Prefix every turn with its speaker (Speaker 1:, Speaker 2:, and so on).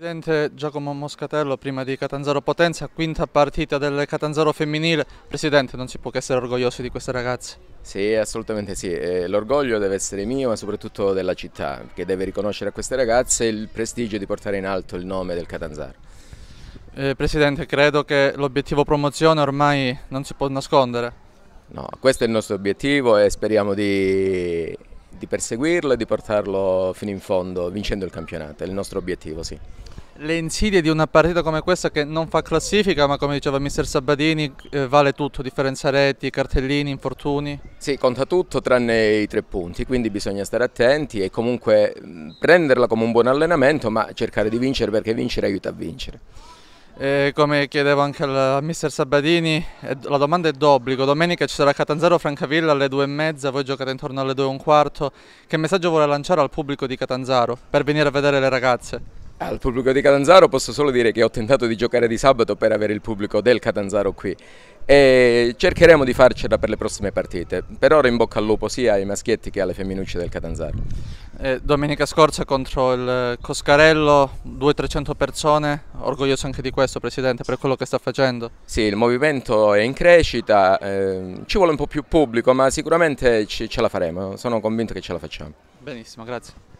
Speaker 1: Presidente Giacomo Moscatello, prima di Catanzaro Potenza, quinta partita del Catanzaro femminile. Presidente, non si può che essere orgogliosi di queste ragazze.
Speaker 2: Sì, assolutamente sì. Eh, l'orgoglio deve essere mio, ma soprattutto della città, che deve riconoscere a queste ragazze il prestigio di portare in alto il nome del Catanzaro.
Speaker 1: Eh, Presidente, credo che l'obiettivo promozione ormai non si può nascondere.
Speaker 2: No, questo è il nostro obiettivo e speriamo di di perseguirlo e di portarlo fino in fondo, vincendo il campionato, è il nostro obiettivo, sì
Speaker 1: le insidie di una partita come questa che non fa classifica, ma come diceva mister Sabadini, eh, vale tutto, differenza reti, cartellini, infortuni?
Speaker 2: Sì, conta tutto tranne i tre punti, quindi bisogna stare attenti e comunque prenderla come un buon allenamento, ma cercare di vincere perché vincere aiuta a vincere.
Speaker 1: Eh, come chiedevo anche al mister Sabadini, la domanda è d'obbligo. Domenica ci sarà Catanzaro Francavilla alle e mezza, voi giocate intorno alle e un quarto. Che messaggio vuole lanciare al pubblico di Catanzaro per venire a vedere le ragazze?
Speaker 2: Al pubblico di Catanzaro posso solo dire che ho tentato di giocare di sabato per avere il pubblico del Catanzaro qui e cercheremo di farcela per le prossime partite. Per ora in bocca al lupo sia ai maschietti che alle femminucce del Catanzaro.
Speaker 1: Eh, domenica scorsa contro il eh, Coscarello, 200-300 persone, orgoglioso anche di questo Presidente per quello che sta facendo. Sì, il movimento è
Speaker 2: in crescita, eh, ci vuole un po' più pubblico ma sicuramente ce la faremo, sono convinto che ce la facciamo.
Speaker 1: Benissimo, grazie.